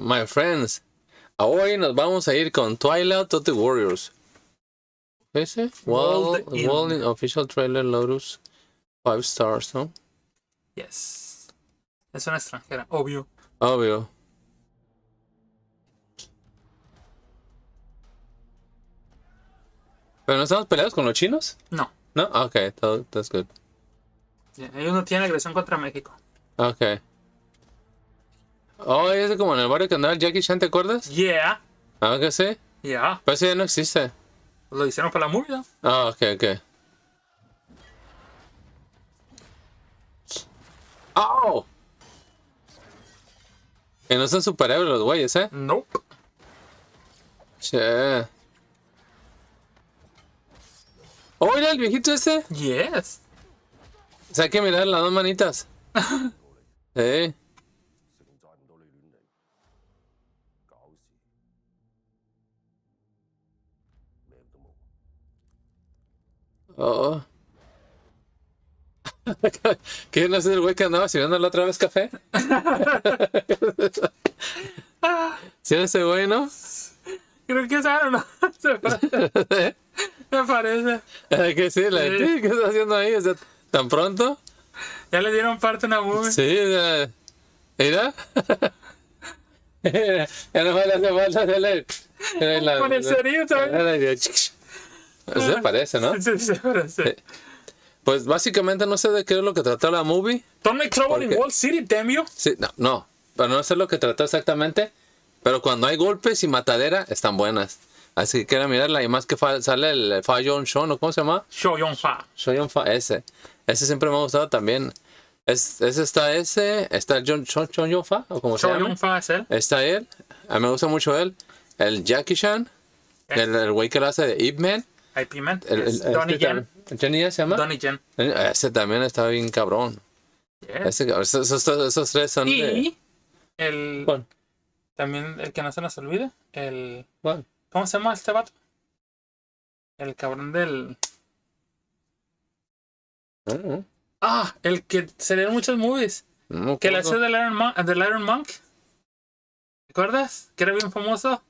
my friends. Hoy nos vamos a ir con Twilight of the Warriors. ¿Qué dice? Official Trailer Lotus 5 Stars, ¿no? Yes. Es una extranjera, obvio. Obvio. ¿Pero no estamos peleados con los chinos? No. No? Ok, that's good. ellos no tienen agresión contra México. Ok. Oh, es como en el barrio que andaba el Jackie Chan, ¿te acuerdas? Yeah. Ah, que sí. Yeah. Pero ese ya no existe. Lo hicieron para la movie, Ah, ok, ok. ¡Oh! Que no son superhéroes los güeyes, ¿eh? Nope. Che. ¿Oh, mira el viejito ese? Yes. O sea, hay que mirar las dos manitas. sí. Oh. ¿Qué no es el güey que andaba sirviendo la otra vez café? ¿Sí es ese güey, no? Creo que es no. Se Me parece. ¿Es ah, sí, ¿qué está haciendo ahí? ¿Tan pronto? Ya le dieron parte a una movie. Sí, ya. ¿Era? Ya no el hace falta hacerle. La, con el cerillo ¿sabes? Se ah, parece, ¿no? Sí, se parece. Eh, pues básicamente no sé de qué es lo que trató la movie. Don't make trouble in Wall City, damn Sí, no, no, pero no sé lo que trata exactamente. Pero cuando hay golpes y matadera, están buenas. Así que quiero mirarla. Y más que sale el Fa Yon Shon, ¿cómo se llama? Sho Yon Fa. Sho Fa, ese. Ese siempre me ha gustado también. Ese está ese, está el Sho Yon Fa, o como se llama. Yon Fa es él. Está él. A mí me gusta mucho él el Jackie Chan, eh. el, el güey que lo hace de Ip Man. Ip Man. El, este Donnie Yen. se llama? Ese también está bien cabrón. Ese, esos, esos, tres son. Y el. También el que no se nos olvide. El. ¿Cuál? ¿Cómo se llama este vato? El cabrón del. Ah, ah el que se le muchos movies. que le hace del Iron, Man... del Iron Monk. ¿Recuerdas? Que era bien famoso.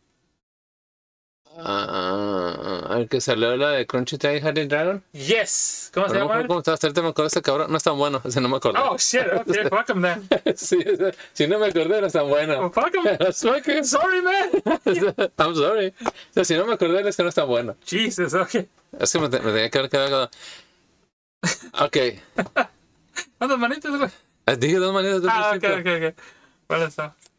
Ah, ah, ah, ah, el que salió de Crunchy Time Harry Dragon. Yes. ¿Cómo se llama? No, ¿Cómo estás? ¿Cierto? me acuerdo ese cabrón. No es tan bueno. Ese no me acuerdo. Oh, shit. Okay, fuck him then. sí, si no me acordé, no es tan bueno. Fuck oh, him. sorry, man. I'm sorry. O sea, si no me acordé, es que no es tan bueno. Jesus, ok. Es que me, me tenía que haber quedado. Ok. ¿Cuántas manitas, güey? Dije dos manitas. Ah, ok, ok, ok. Bueno, está.